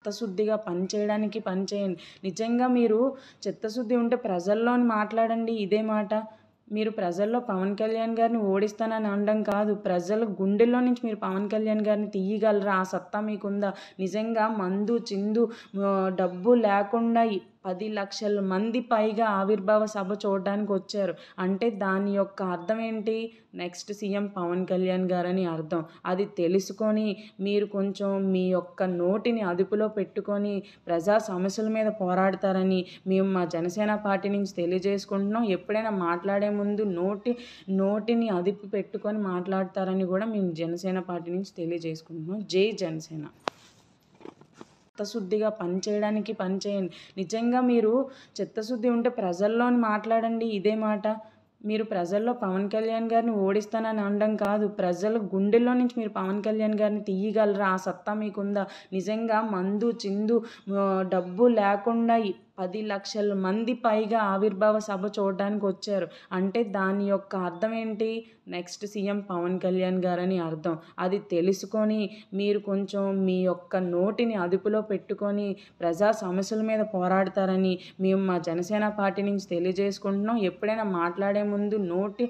చిత్తశుద్ధిగా పనిచేయడానికి పనిచేయండి నిజంగా మీరు చిత్తశుద్ధి ఉంటే ప్రజల్లో మాట్లాడండి ఇదే మాట మీరు ప్రజల్లో పవన్ కళ్యాణ్ గారిని ఓడిస్తానని అనడం కాదు ప్రజల గుండెల్లో నుంచి మీరు పవన్ కళ్యాణ్ గారిని తీయగలరా ఆ సత్తా మీకుందా నిజంగా మందు చిందు డబ్బు లేకుండా పది లక్షల మంది పైగా ఆవిర్భావ సభ చూడడానికి వచ్చారు అంటే దాని యొక్క అర్థం ఏంటి నెక్స్ట్ సీఎం పవన్ కళ్యాణ్ గారని అర్థం అది తెలుసుకొని మీరు కొంచెం మీ యొక్క నోటిని అదుపులో పెట్టుకొని ప్రజా సమస్యల మీద పోరాడతారని మేము మా జనసేన పార్టీ నుంచి తెలియజేసుకుంటున్నాం ఎప్పుడైనా మాట్లాడే ముందు నోటి నోటిని అదుపు పెట్టుకొని మాట్లాడతారని కూడా మేము జనసేన పార్టీ నుంచి తెలియజేసుకుంటున్నాం జై జనసేన చిత్తశుద్ధిగా పనిచేయడానికి పనిచేయండి నిజంగా మీరు చిత్తశుద్ధి ఉంటే ప్రజల్లోని మాట్లాడండి ఇదే మాట మీరు ప్రజల్లో పవన్ కళ్యాణ్ గారిని ఓడిస్తానని అనడం కాదు ప్రజల గుండెల్లో నుంచి మీరు పవన్ కళ్యాణ్ గారిని తీయగలరా ఆ సత్తా మీకుందా నిజంగా మందు చిందు డబ్బు లేకుండా పది లక్షల మంది పైగా ఆవిర్భావ సభ చూడడానికి వచ్చారు అంటే దాని యొక్క అర్థం ఏంటి నెక్స్ట్ సీఎం పవన్ కళ్యాణ్ గారని అర్థం అది తెలుసుకొని మీరు కొంచెం మీ యొక్క నోటిని అదుపులో పెట్టుకొని ప్రజా సమస్యల మీద పోరాడతారని మేము మా జనసేన పార్టీ నుంచి తెలియజేసుకుంటున్నాం ఎప్పుడైనా మాట్లాడే ముందు నోటి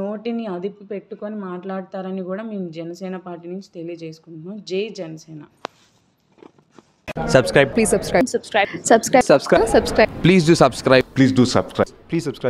నోటిని అదుపు పెట్టుకొని మాట్లాడతారని కూడా మేము జనసేన పార్టీ నుంచి తెలియజేసుకుంటున్నాం జై Janasena Subscribe. Please subscribe. Subscribe. Subscribe. Subscribe. Subscribe. Please do subscribe. Please do subscribe. Please subscribe.